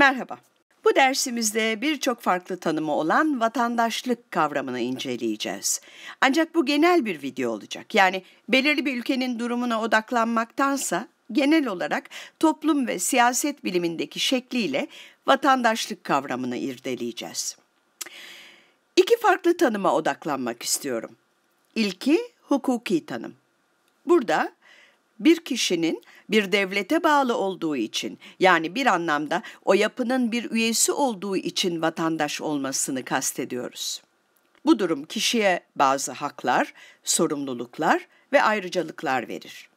Merhaba. Bu dersimizde birçok farklı tanımı olan vatandaşlık kavramını inceleyeceğiz. Ancak bu genel bir video olacak. Yani belirli bir ülkenin durumuna odaklanmaktansa genel olarak toplum ve siyaset bilimindeki şekliyle vatandaşlık kavramını irdeleyeceğiz. İki farklı tanıma odaklanmak istiyorum. İlki hukuki tanım. Burada bir kişinin bir devlete bağlı olduğu için yani bir anlamda o yapının bir üyesi olduğu için vatandaş olmasını kastediyoruz. Bu durum kişiye bazı haklar, sorumluluklar ve ayrıcalıklar verir.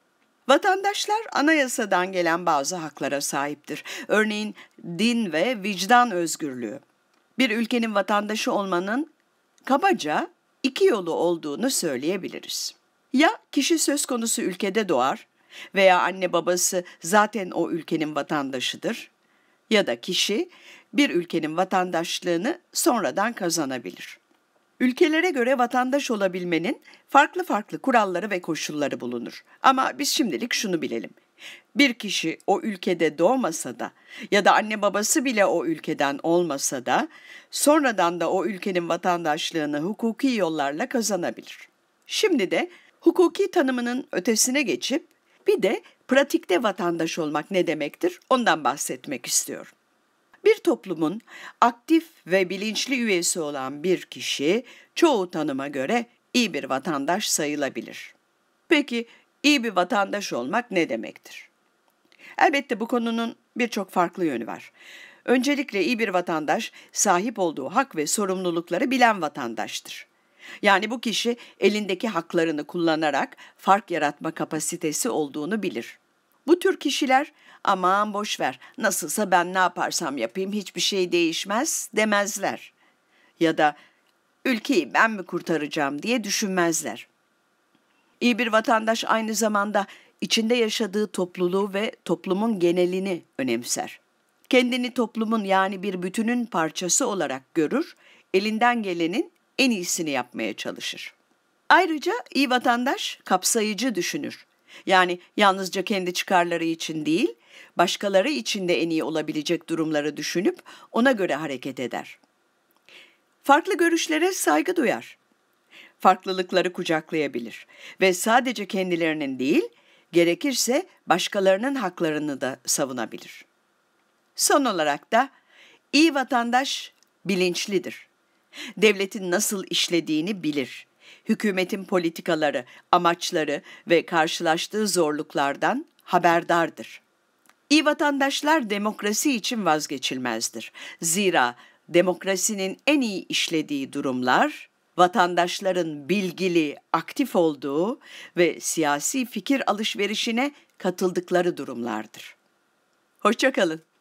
Vatandaşlar anayasadan gelen bazı haklara sahiptir. Örneğin din ve vicdan özgürlüğü. Bir ülkenin vatandaşı olmanın kabaca iki yolu olduğunu söyleyebiliriz. Ya kişi söz konusu ülkede doğar veya anne babası zaten o ülkenin vatandaşıdır ya da kişi bir ülkenin vatandaşlığını sonradan kazanabilir. Ülkelere göre vatandaş olabilmenin farklı farklı kuralları ve koşulları bulunur. Ama biz şimdilik şunu bilelim. Bir kişi o ülkede doğmasa da ya da anne babası bile o ülkeden olmasa da sonradan da o ülkenin vatandaşlığını hukuki yollarla kazanabilir. Şimdi de hukuki tanımının ötesine geçip bir de pratikte vatandaş olmak ne demektir ondan bahsetmek istiyorum. Bir toplumun aktif ve bilinçli üyesi olan bir kişi çoğu tanıma göre iyi bir vatandaş sayılabilir. Peki iyi bir vatandaş olmak ne demektir? Elbette bu konunun birçok farklı yönü var. Öncelikle iyi bir vatandaş sahip olduğu hak ve sorumlulukları bilen vatandaştır. Yani bu kişi elindeki haklarını kullanarak fark yaratma kapasitesi olduğunu bilir. Bu tür kişiler aman boş ver nasılsa ben ne yaparsam yapayım hiçbir şey değişmez demezler. Ya da ülkeyi ben mi kurtaracağım diye düşünmezler. İyi bir vatandaş aynı zamanda içinde yaşadığı topluluğu ve toplumun genelini önemser. Kendini toplumun yani bir bütünün parçası olarak görür, elinden gelenin en iyisini yapmaya çalışır. Ayrıca iyi vatandaş kapsayıcı düşünür. Yani yalnızca kendi çıkarları için değil, başkaları için de en iyi olabilecek durumları düşünüp ona göre hareket eder. Farklı görüşlere saygı duyar. Farklılıkları kucaklayabilir ve sadece kendilerinin değil, gerekirse başkalarının haklarını da savunabilir. Son olarak da iyi vatandaş bilinçlidir. Devletin nasıl işlediğini bilir. Hükümetin politikaları, amaçları ve karşılaştığı zorluklardan haberdardır. İyi vatandaşlar demokrasi için vazgeçilmezdir. Zira demokrasinin en iyi işlediği durumlar vatandaşların bilgili, aktif olduğu ve siyasi fikir alışverişine katıldıkları durumlardır. Hoşçakalın.